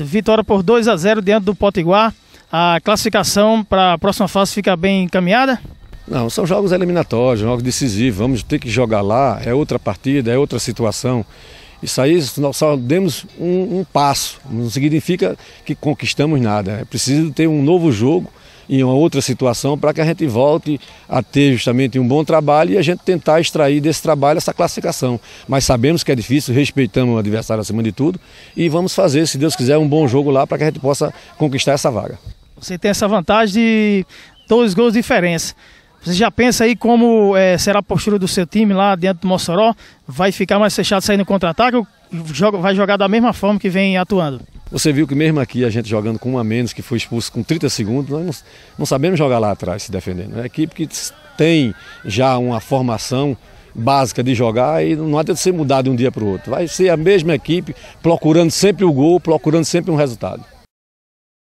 Vitória por 2 a 0 diante do Potiguar. A classificação para a próxima fase fica bem encaminhada? Não, são jogos eliminatórios, jogos decisivos. Vamos ter que jogar lá, é outra partida, é outra situação. Isso aí nós só demos um, um passo, não significa que conquistamos nada. É preciso ter um novo jogo em uma outra situação para que a gente volte a ter justamente um bom trabalho e a gente tentar extrair desse trabalho essa classificação. Mas sabemos que é difícil, respeitamos o adversário acima de tudo e vamos fazer, se Deus quiser, um bom jogo lá para que a gente possa conquistar essa vaga. Você tem essa vantagem de dois gols de diferença. Você já pensa aí como é, será a postura do seu time lá dentro do Mossoró? Vai ficar mais fechado saindo contra-ataque ou vai jogar da mesma forma que vem atuando? Você viu que mesmo aqui a gente jogando com um a menos, que foi expulso com 30 segundos, nós não, não sabemos jogar lá atrás se defendendo. É uma equipe que tem já uma formação básica de jogar e não adianta ser mudado de um dia para o outro. Vai ser a mesma equipe procurando sempre o gol, procurando sempre um resultado.